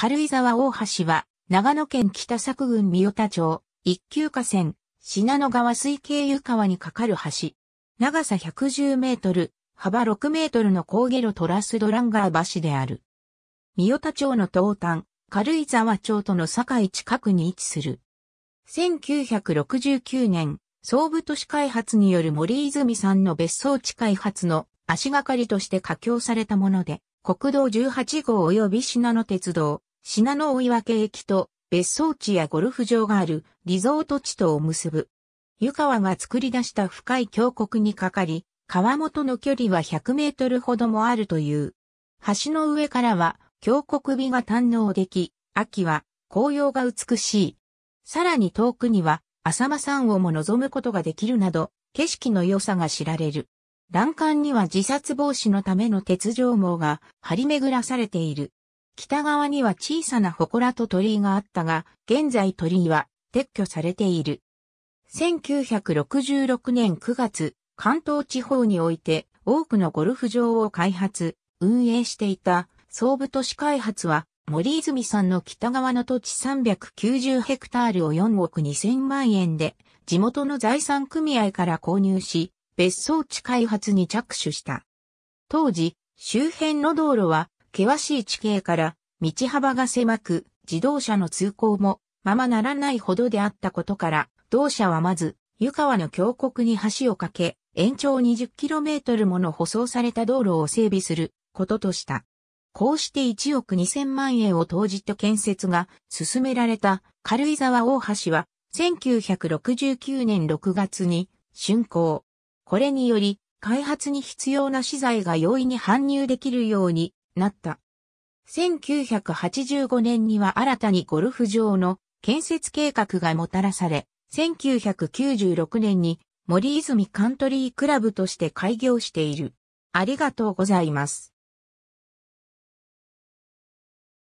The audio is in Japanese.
軽井沢大橋は、長野県北作郡三代田町、一級河川、信濃川水系湯川に架かる橋。長さ110メートル、幅6メートルの高下路トラスドランガー橋である。三代田町の東端、軽井沢町との境近くに位置する。1969年、総武都市開発による森泉さんの別荘地開発の足がかりとして架橋されたもので、国道18号及び信濃鉄道、信濃追分駅と別荘地やゴルフ場があるリゾート地とを結ぶ。湯川が作り出した深い峡谷にかかり、川元の距離は100メートルほどもあるという。橋の上からは峡谷美が堪能でき、秋は紅葉が美しい。さらに遠くには浅間山をも望むことができるなど、景色の良さが知られる。欄干には自殺防止のための鉄条網が張り巡らされている。北側には小さな祠と鳥居があったが、現在鳥居は撤去されている。1966年9月、関東地方において多くのゴルフ場を開発、運営していた総武都市開発は、森泉さんの北側の土地390ヘクタールを4億2000万円で、地元の財産組合から購入し、別荘地開発に着手した。当時、周辺の道路は険しい地形から道幅が狭く自動車の通行もままならないほどであったことから同社はまず湯川の峡谷に橋を架け延長 20km もの舗装された道路を整備することとした。こうして1億2000万円を投じて建設が進められた軽井沢大橋は1969年6月に竣工。これにより開発に必要な資材が容易に搬入できるようになった。1985年には新たにゴルフ場の建設計画がもたらされ、1996年に森泉カントリークラブとして開業している。ありがとうございます。